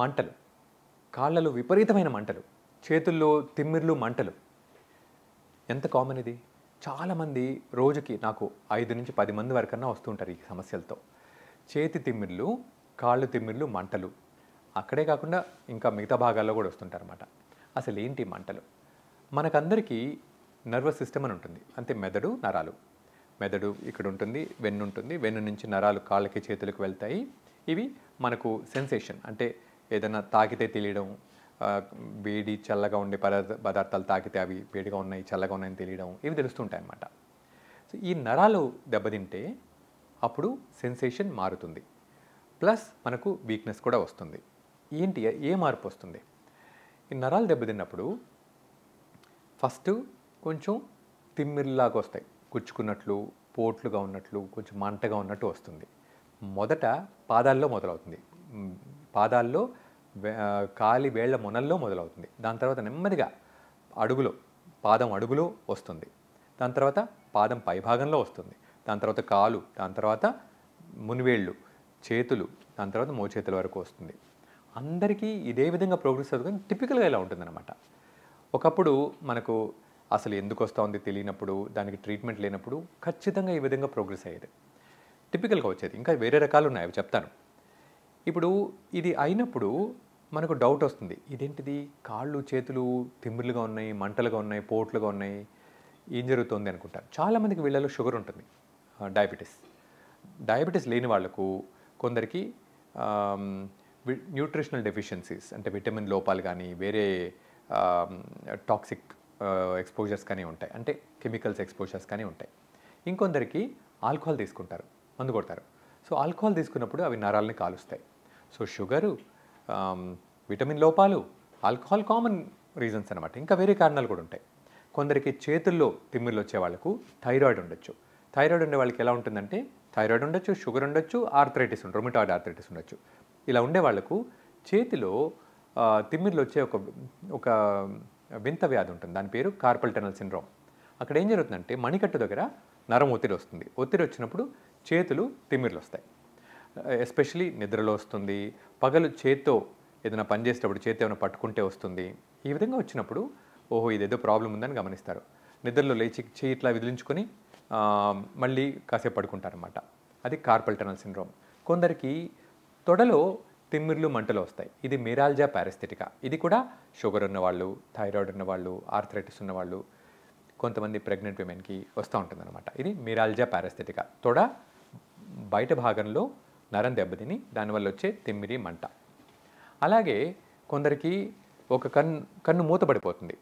మంటలు కాళ్ళలో విపరీతమైన మంటలు చేతుల్లో తిమ్మిర్లు మంటలు ఎంత కామన్ ఇది చాలామంది రోజుకి నాకు ఐదు నుంచి పది మంది వరకన్నా వస్తుంటారు ఈ సమస్యలతో చేతి తిమ్మిర్లు కాళ్ళు తిమ్మిర్లు మంటలు అక్కడే కాకుండా ఇంకా మిగతా భాగాల్లో కూడా వస్తుంటారన్నమాట అసలు ఏంటి మంటలు మనకందరికీ నర్వస్ సిస్టమ్ అని ఉంటుంది అంటే మెదడు నరాలు మెదడు ఇక్కడ ఉంటుంది వెన్ను ఉంటుంది వెన్ను నుంచి నరాలు కాళ్ళకి చేతులకు వెళ్తాయి ఇవి మనకు సెన్సేషన్ అంటే ఏదైనా తాకితే తెలియడం వేడి చల్లగా ఉండే పదార్థాలు తాకితే అవి వేడిగా ఉన్నాయి చల్లగా ఉన్నాయని తెలియడం ఇవి తెలుస్తుంటాయి అన్నమాట సో ఈ నరాలు దెబ్బతింటే అప్పుడు సెన్సేషన్ మారుతుంది ప్లస్ మనకు వీక్నెస్ కూడా వస్తుంది ఏంటి ఏ మార్పు వస్తుంది ఈ నరాలు దెబ్బతిన్నప్పుడు ఫస్ట్ కొంచెం తిమ్మిరిలాగా వస్తాయి గుచ్చుకున్నట్లు పోట్లుగా ఉన్నట్లు కొంచెం మంటగా ఉన్నట్టు వస్తుంది మొదట పాదాల్లో మొదలవుతుంది పాదాల్లో కాలి వేళ్ల మొనల్లో మొదలవుతుంది దాని తర్వాత నెమ్మదిగా అడుగులో పాదం అడుగులో వస్తుంది దాని తర్వాత పాదం పైభాగంలో వస్తుంది దాని తర్వాత కాలు దాని తర్వాత మునివేళ్ళు చేతులు దాని తర్వాత మోచేతుల వరకు వస్తుంది అందరికీ ఇదే విధంగా ప్రోగ్రెస్ అవుతుంది కానీ టిపికల్గా ఇలా ఉంటుందన్నమాట ఒకప్పుడు మనకు అసలు ఎందుకు వస్తుంది తెలియనప్పుడు దానికి ట్రీట్మెంట్ లేనప్పుడు ఖచ్చితంగా ఈ విధంగా ప్రోగ్రెస్ అయ్యేది టిపికల్గా వచ్చేది ఇంకా వేరే రకాలు ఉన్నాయి అవి చెప్తాను ఇప్పుడు ఇది అయినప్పుడు మనకు డౌట్ వస్తుంది ఇదేంటిది కాళ్ళు చేతులు తిమ్మిర్లుగా ఉన్నాయి మంటలుగా ఉన్నాయి పోట్లుగా ఉన్నాయి ఏం జరుగుతుంది అనుకుంటారు చాలామందికి వీళ్ళలో షుగర్ ఉంటుంది డయాబెటీస్ డయాబెటీస్ లేని వాళ్లకు కొందరికి న్యూట్రిషనల్ డెఫిషియన్సీస్ అంటే విటమిన్ లోపాలు కానీ వేరే టాక్సిక్ ఎక్స్పోజర్స్ కానీ ఉంటాయి అంటే కెమికల్స్ ఎక్స్పోజర్స్ కానీ ఉంటాయి ఇంకొందరికి ఆల్కహాల్ తీసుకుంటారు మందు కొడతారు సో ఆల్కహాల్ తీసుకున్నప్పుడు అవి నరాలని కాలుస్తాయి సో షుగరు విటమిన్ లోపాలు ఆల్కహాల్ కామన్ రీజన్స్ అనమాట ఇంకా వేరే కారణాలు కూడా ఉంటాయి కొందరికి చేతుల్లో తిమ్మిర్లు వచ్చే వాళ్ళకు థైరాయిడ్ ఉండొచ్చు థైరాయిడ్ ఉండే వాళ్ళకి ఎలా ఉంటుందంటే థైరాయిడ్ ఉండొచ్చు షుగర్ ఉండొచ్చు ఆర్థరైటిస్ ఉండొచ్చు రొమిటాయిడ్ ఆర్థరైటిస్ ఉండొచ్చు ఇలా ఉండే వాళ్ళకు చేతిలో తిమ్మిర్లు వచ్చే ఒక ఒక వింత వ్యాధి ఉంటుంది దాని పేరు కార్పల్ టెనల్ సిండ్రోమ్ అక్కడ ఏం జరుగుతుందంటే మణికట్టు దగ్గర నరం ఒత్తిడి వస్తుంది ఒత్తిడి వచ్చినప్పుడు చేతులు తిమ్మిర్లు వస్తాయి ఎస్పెషలీ నిద్రలో వస్తుంది పగలు చేత్తో ఏదైనా పని చేసేటప్పుడు చేతి ఏమైనా పట్టుకుంటే వస్తుంది ఈ విధంగా వచ్చినప్పుడు ఓహో ఇదేదో ప్రాబ్లం ఉందని గమనిస్తారు నిద్రలో లేచి చేయి ఇట్లా విదిలించుకొని మళ్ళీ కాసేపు పడుకుంటారనమాట అది కార్పల్ టనల్ సిండ్రోమ్ కొందరికి తొడలో తిమ్మిర్లు మంటలు వస్తాయి ఇది మిరాల్జా పారిస్థితిక ఇది కూడా షుగర్ ఉన్నవాళ్ళు థైరాయిడ్ ఉన్నవాళ్ళు ఆర్థరైటిస్ ఉన్నవాళ్ళు కొంతమంది ప్రెగ్నెంట్ విమెన్కి వస్తూ ఉంటుందన్నమాట ఇది మిరాల్జా పారిస్థితిక తొడ బయట భాగంలో నరం దెబ్బతిని దానివల్ల వచ్చే తిమ్మిరి మంట అలాగే కొందరికి ఒక కన్ను కన్ను మూతపడిపోతుంది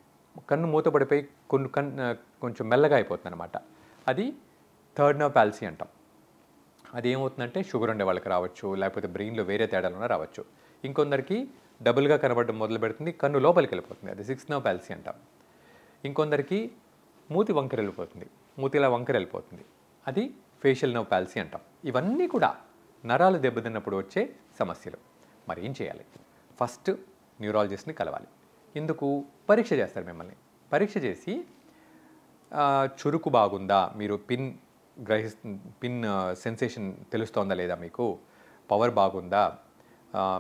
కన్ను మూతపడిపోయి కొన్ని కన్ను కొంచెం మెల్లగా అయిపోతుంది అనమాట అది థర్డ్ నో ప్యాల్సీ అంటాం అది ఏమవుతుందంటే షుగర్ ఉండే వాళ్ళకి రావచ్చు లేకపోతే బ్రెయిన్లో వేరే తేడాలున్నా రావచ్చు ఇంకొందరికి డబుల్గా కనబడడం మొదలు పెడుతుంది కన్ను లోపలికి వెళ్ళిపోతుంది అది సిక్స్ నో ప్యాల్సీ అంటాం ఇంకొందరికి మూతి వంకర వెళ్ళిపోతుంది మూతిలా వంకర వెళ్ళిపోతుంది అది ఫేషియల్ నో ప్యాల్సీ అంటాం ఇవన్నీ కూడా నరాలు దెబ్బతిన్నప్పుడు వచ్చే సమస్యలు మరి ఏం చేయాలి ఫస్ట్ న్యూరాలజిస్ట్ని కలవాలి ఇందుకు పరీక్ష చేస్తారు మిమ్మల్ని పరీక్ష చేసి చురుకు బాగుందా మీరు పిన్ గ్రహి పిన్ సెన్సేషన్ తెలుస్తోందా లేదా మీకు పవర్ బాగుందా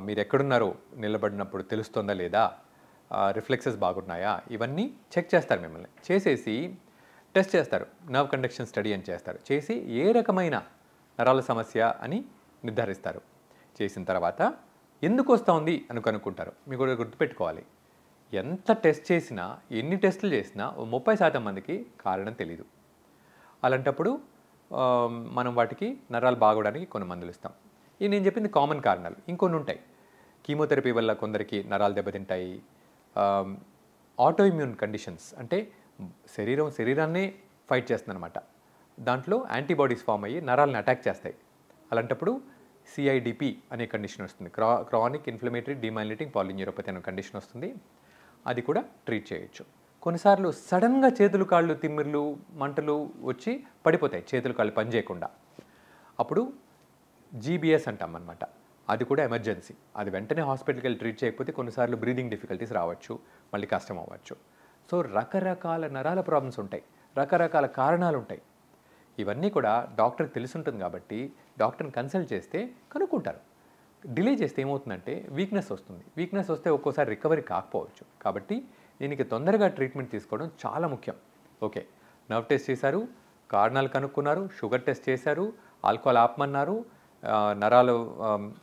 మీరు ఎక్కడున్నారో నిలబడినప్పుడు తెలుస్తోందా లేదా రిఫ్లెక్సెస్ బాగున్నాయా ఇవన్నీ చెక్ చేస్తారు మిమ్మల్ని చేసేసి టెస్ట్ చేస్తారు నర్వ్ కండక్షన్ స్టడీ అని చేస్తారు చేసి ఏ రకమైన నరాల సమస్య అని నిర్ధారిస్తారు చేసిన తర్వాత ఎందుకు వస్తుంది అని కనుక్కుంటారు మీకు గుర్తుపెట్టుకోవాలి ఎంత టెస్ట్ చేసినా ఎన్ని టెస్టులు చేసినా ముప్పై శాతం మందికి కారణం తెలియదు అలాంటప్పుడు మనం వాటికి నరాలు బాగోవడానికి కొన్ని మందులు ఇస్తాం ఇది నేను చెప్పింది కామన్ కారణాలు ఇంకొన్ని ఉంటాయి కీమోథెరపీ వల్ల కొందరికి నరాలు దెబ్బతింటాయి ఆటో ఇమ్యూన్ కండిషన్స్ అంటే శరీరం శరీరాన్నే ఫైట్ చేస్తుంది అనమాట దాంట్లో యాంటీబాడీస్ ఫామ్ అయ్యి నరాలను అటాక్ చేస్తాయి అలాంటప్పుడు సిఐడిపి అనే కండిషన్ వస్తుంది క్రా క్రానిక్ ఇన్ఫ్లమేటరీ డిమైలిటింగ్ పాలిన్యూరోపతి అనే కండిషన్ వస్తుంది అది కూడా ట్రీట్ చేయొచ్చు కొన్నిసార్లు సడన్గా చేతులు కాళ్ళు తిమ్మిర్లు మంటలు వచ్చి పడిపోతాయి చేతులు కాళ్ళు పనిచేయకుండా అప్పుడు జీబీఎస్ అంటాం అనమాట అది కూడా ఎమర్జెన్సీ అది వెంటనే హాస్పిటల్కి వెళ్ళి ట్రీట్ చేయకపోతే కొన్నిసార్లు బ్రీదింగ్ డిఫికల్టీస్ రావచ్చు మళ్ళీ కష్టం అవ్వచ్చు సో రకరకాల నరాల ప్రాబ్లమ్స్ ఉంటాయి రకరకాల కారణాలు ఉంటాయి ఇవన్నీ కూడా డాక్టర్కి తెలుసుంటుంది కాబట్టి డాక్టర్ని కన్సల్ట్ చేస్తే కనుక్కుంటారు డిలే చేస్తే ఏమవుతుందంటే వీక్నెస్ వస్తుంది వీక్నెస్ వస్తే ఒక్కోసారి రికవరీ కాకపోవచ్చు కాబట్టి దీనికి తొందరగా ట్రీట్మెంట్ తీసుకోవడం చాలా ముఖ్యం ఓకే నర్వ్ టెస్ట్ చేశారు కారణాలు కనుక్కున్నారు షుగర్ టెస్ట్ చేశారు ఆల్కహాల్ ఆపమన్నారు నరాలు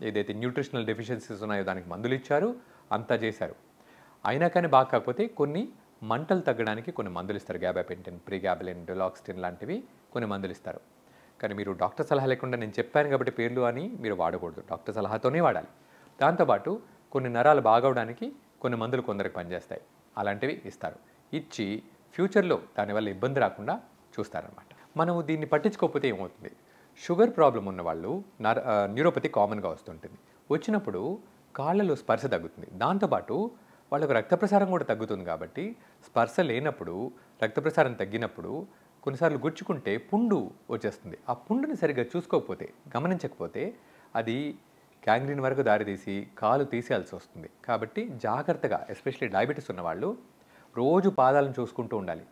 ఏదైతే న్యూట్రిషనల్ డెఫిషియన్సీస్ ఉన్నాయో దానికి మందులు ఇచ్చారు అంతా చేశారు అయినా కానీ బాగా కాకపోతే కొన్ని మంటలు తగ్గడానికి కొన్ని మందులు ఇస్తారు గ్యాబాపెంటిన్ ప్రీగాబిలిన్ డెలాక్స్టిన్ లాంటివి కొన్ని మందులు ఇస్తారు కానీ మీరు డాక్టర్ సలహా లేకుండా నేను చెప్పాను కాబట్టి పేర్లు అని మీరు వాడకూడదు డాక్టర్ సలహాతోనే వాడాలి దాంతోపాటు కొన్ని నరాలు బాగవడానికి కొన్ని మందులు కొందరికి పనిచేస్తాయి అలాంటివి ఇస్తారు ఇచ్చి ఫ్యూచర్లో దానివల్ల ఇబ్బంది రాకుండా చూస్తారనమాట మనము దీన్ని పట్టించుకోకపోతే ఏమవుతుంది షుగర్ ప్రాబ్లం ఉన్న వాళ్ళు నర న్యూరోపతి కామన్గా వస్తుంటుంది వచ్చినప్పుడు కాళ్ళలో స్పర్శ తగ్గుతుంది దాంతోపాటు వాళ్ళకు రక్త ప్రసారం కూడా తగ్గుతుంది కాబట్టి స్పర్శ లేనప్పుడు రక్త ప్రసారం తగ్గినప్పుడు కొన్నిసార్లు గుచ్చుకుంటే పుండు వచ్చేస్తుంది ఆ పుండుని సరిగ్గా చూసుకోకపోతే గమనించకపోతే అది గ్యాంగ్రీన్ వరకు దారితీసి కాలు తీసేయాల్సి వస్తుంది కాబట్టి జాగ్రత్తగా ఎస్పెషలీ డయాబెటీస్ ఉన్నవాళ్ళు రోజు పాదాలను చూసుకుంటూ ఉండాలి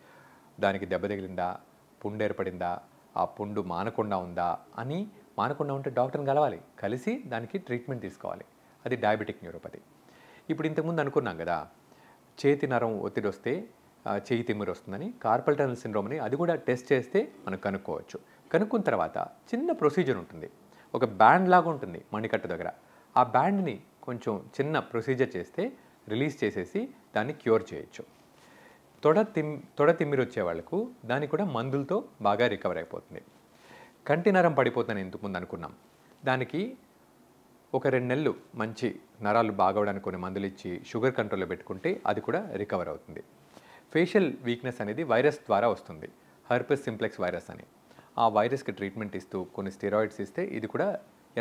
దానికి దెబ్బ తగిలిందా పుండు ఏర్పడిందా ఆ పుండు మానకుండా ఉందా అని మానకుండా ఉంటే డాక్టర్ని కలవాలి కలిసి దానికి ట్రీట్మెంట్ తీసుకోవాలి అది డయాబెటిక్ న్యూరోపతి ఇప్పుడు ఇంతకుముందు అనుకున్నాం కదా చేతి నరం ఒత్తిడి వస్తే చేయి తిమ్మిరి వస్తుందని కార్పల్ టనల్ సిండ్రోమ్ అని అది కూడా టెస్ట్ చేస్తే మనం కనుక్కోవచ్చు కనుక్కున్న తర్వాత చిన్న ప్రొసీజర్ ఉంటుంది ఒక బ్యాండ్ లాగా ఉంటుంది మణికట్టు దగ్గర ఆ బ్యాండ్ని కొంచెం చిన్న ప్రొసీజర్ చేస్తే రిలీజ్ చేసేసి దాన్ని క్యూర్ చేయొచ్చు తొడ తిమ్ తొడ తిమ్మిరి వచ్చే వాళ్ళకు దాన్ని కూడా మందులతో బాగా రికవర్ అయిపోతుంది కంటి నరం పడిపోతుందని ఎందుకు ముందు అనుకున్నాం దానికి ఒక రెండు నెలలు మంచి నరాలు బాగవడానికి కొన్ని మందులు ఇచ్చి షుగర్ కంట్రోల్లో పెట్టుకుంటే అది కూడా రికవర్ అవుతుంది ఫేషియల్ వీక్నెస్ అనేది వైరస్ ద్వారా వస్తుంది హర్పస్ సింప్లెక్స్ వైరస్ అని ఆ వైరస్కి ట్రీట్మెంట్ ఇస్తూ కొన్ని స్టెరాయిడ్స్ ఇస్తే ఇది కూడా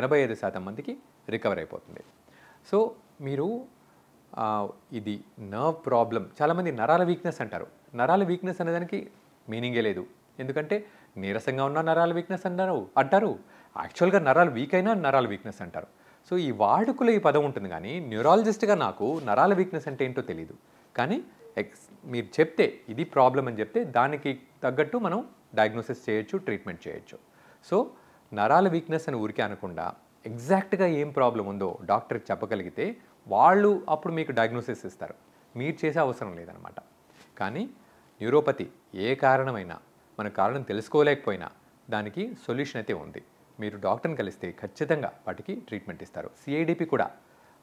ఎనభై ఐదు శాతం మందికి రికవర్ అయిపోతుంది సో మీరు ఇది నర్వ్ ప్రాబ్లం చాలామంది నరాల వీక్నెస్ అంటారు నరాల వీక్నెస్ అనేదానికి మీనింగే లేదు ఎందుకంటే నీరసంగా ఉన్న నరాల వీక్నెస్ అంటారు అంటారు యాక్చువల్గా నరాలు వీక్ అయినా నరాల వీక్నెస్ అంటారు సో ఈ వాడుకలో ఈ పదం ఉంటుంది కానీ న్యూరాలజిస్ట్గా నాకు నరాల వీక్నెస్ అంటే ఏంటో తెలియదు కానీ ఎక్స్ మీరు చెప్తే ఇది ప్రాబ్లం అని చెప్తే దానికి తగ్గట్టు మనం డయాగ్నోసిస్ చేయొచ్చు ట్రీట్మెంట్ చేయొచ్చు సో నరాల వీక్నెస్ అని ఊరికే అనకుండా ఎగ్జాక్ట్గా ఏం ప్రాబ్లం ఉందో డాక్టర్కి చెప్పగలిగితే వాళ్ళు అప్పుడు మీకు డయాగ్నోసిస్ ఇస్తారు మీరు చేసే అవసరం లేదనమాట కానీ న్యూరోపతి ఏ కారణమైనా మన కారణం తెలుసుకోలేకపోయినా దానికి సొల్యూషన్ అయితే ఉంది మీరు డాక్టర్ని కలిస్తే ఖచ్చితంగా వాటికి ట్రీట్మెంట్ ఇస్తారు సిఐడిపి కూడా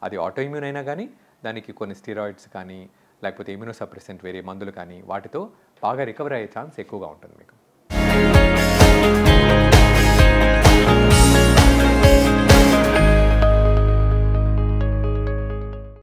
అది ఆటోఇమ్యూన్ అయినా కానీ దానికి కొన్ని స్టీరాయిడ్స్ కానీ లేకపోతే ఇమ్యూనోసప్రెసెంట్ వేరే మందులు కానీ వాటితో బాగా రికవర్ అయ్యే ఛాన్స్ ఎక్కువగా ఉంటుంది మీకు